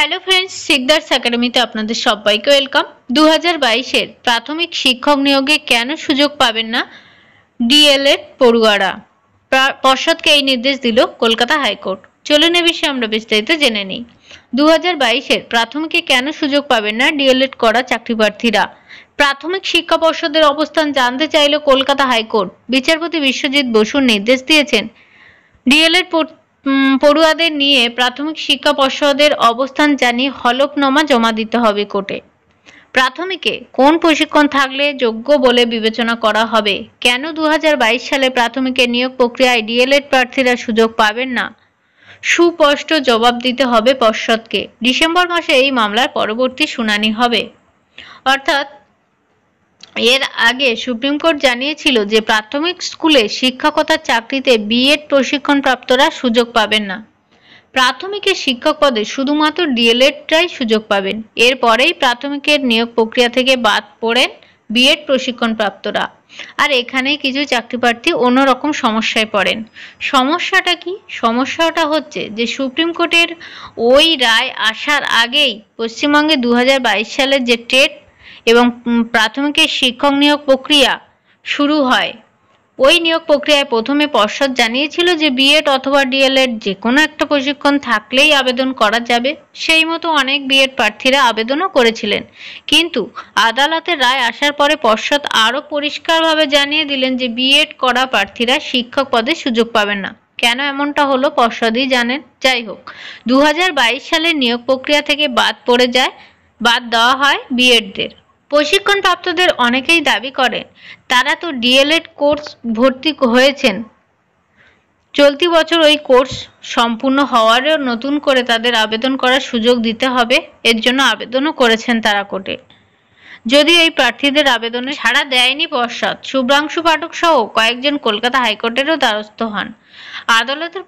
hello friends Sikdar's একাডেমিতে আপনাদের সবাইকে ওয়েলকাম দু হাজার বাইশের প্রাথমিক শিক্ষক নিয়োগে কেন সুযোগ পাবেন না ডিএলএড পড়ুয়ারা পর্ষদকে এই নির্দেশ দিল কলকাতা হাইকোর্ট চলুন এ বিষয়ে আমরা বিস্তারিত জেনে নিই দু হাজার বাইশের প্রাথমিকে কেন সুযোগ পাবেন না ডিএলএড করা চাকরি প্রার্থীরা প্রাথমিক শিক্ষা পর্ষদের অবস্থান জানতে চাইল কলকাতা হাইকোর্ট বিচারপতি বিশ্বজিৎ বসুর নির্দেশ দিয়েছেন ডিএলএড পড়ুয়াদের নিয়ে প্রাথমিক শিক্ষা পর্ষদের অবস্থান জানিয়ে হলফনামা জমা দিতে হবে কোর্টে প্রাথমিকে কোন প্রশিক্ষণ থাকলে যোগ্য বলে বিবেচনা করা হবে কেন দু সালে প্রাথমিকে নিয়োগ প্রক্রিয়ায় ডিএলএড প্রার্থীরা সুযোগ পাবেন না সুস্পষ্ট জবাব দিতে হবে পর্ষদকে ডিসেম্বর মাসে এই মামলার পরবর্তী শুনানি হবে অর্থাৎ এর আগে সুপ্রিম কোর্ট জানিয়েছিল যে প্রাথমিক স্কুলে শিক্ষকতার চাকরিতে বিএড প্রশিক্ষণপ্রাপ্তরা সুযোগ পাবেন না প্রাথমিকের শিক্ষক পদে শুধুমাত্র ডিএলএডরাই সুযোগ পাবেন এরপরেই প্রাথমিকের নিয়োগ প্রক্রিয়া থেকে বাদ পড়েন বিএড প্রশিক্ষণপ্রাপ্তরা আর এখানেই কিছু চাকরি প্রার্থী অন্যরকম সমস্যায় পড়েন সমস্যাটা কি সমস্যাটা হচ্ছে যে সুপ্রিম কোর্টের ওই রায় আসার আগেই পশ্চিমবঙ্গে দু সালের যে টেট এবং প্রাথমিকের শিক্ষক নিয়োগ প্রক্রিয়া শুরু হয় ওই নিয়োগ প্রক্রিয়ায় প্রথমে পর্ষদ জানিয়েছিল যে বিএড অথবা ডিএলএড যে কোনো একটা প্রশিক্ষণ থাকলেই আবেদন করা যাবে সেই মতো অনেক বিএড প্রার্থীরা আবেদনও করেছিলেন কিন্তু আদালতের রায় আসার পরে পর্ষদ আরও পরিষ্কারভাবে জানিয়ে দিলেন যে বিএড করা প্রার্থীরা শিক্ষক পদে সুযোগ পাবেন না কেন এমনটা হলো পর্ষদই জানেন যাই হোক দু সালের নিয়োগ প্রক্রিয়া থেকে বাদ পড়ে যায় বাদ দেওয়া হয় বিএডদের প্রশিক্ষণপ্রাপ্তদের অনেকেই দাবি করেন তারা তো ডিএলএড কোর্স ভর্তি হয়েছেন চলতি বছর ওই কোর্স সম্পূর্ণ হওয়ারও নতুন করে তাদের আবেদন করার সুযোগ দিতে হবে এর জন্য আবেদনও করেছেন তারা কোর্টে যদি এই প্রার্থীদের আবেদনে সাড়া দেয়নি পর্ষদ শুভ্রাংশু পাঠক সহ কয়েকজন কলকাতা হাইকোর্টেরও দ্বারস্থ হন আদালতের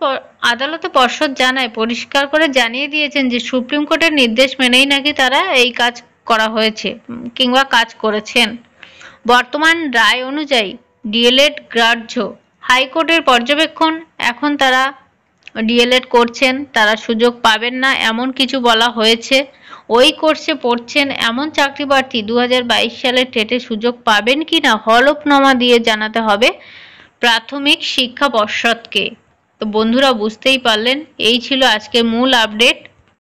আদালতে পর্ষদ জানায় পরিষ্কার করে জানিয়ে দিয়েছেন যে সুপ্রিম কোর্টের নির্দেশ মেনেই নাকি তারা এই কাজ করা হয়েছে কিংবা কাজ করেছেন বর্তমান রায় অনুযায়ী ডিএলএড গ্রাহ্য হাইকোর্টের পর্যবেক্ষণ এখন তারা ডিএলএড করছেন তারা সুযোগ পাবেন না এমন কিছু বলা হয়েছে ওই কোর্সে পড়ছেন এমন চাকরি প্রার্থী দু সালে টেটে সুযোগ পাবেন কি না হলফনামা দিয়ে জানাতে হবে প্রাথমিক শিক্ষা পর্ষদকে তো বন্ধুরা বুঝতেই পারলেন এই ছিল আজকে মূল আপডেট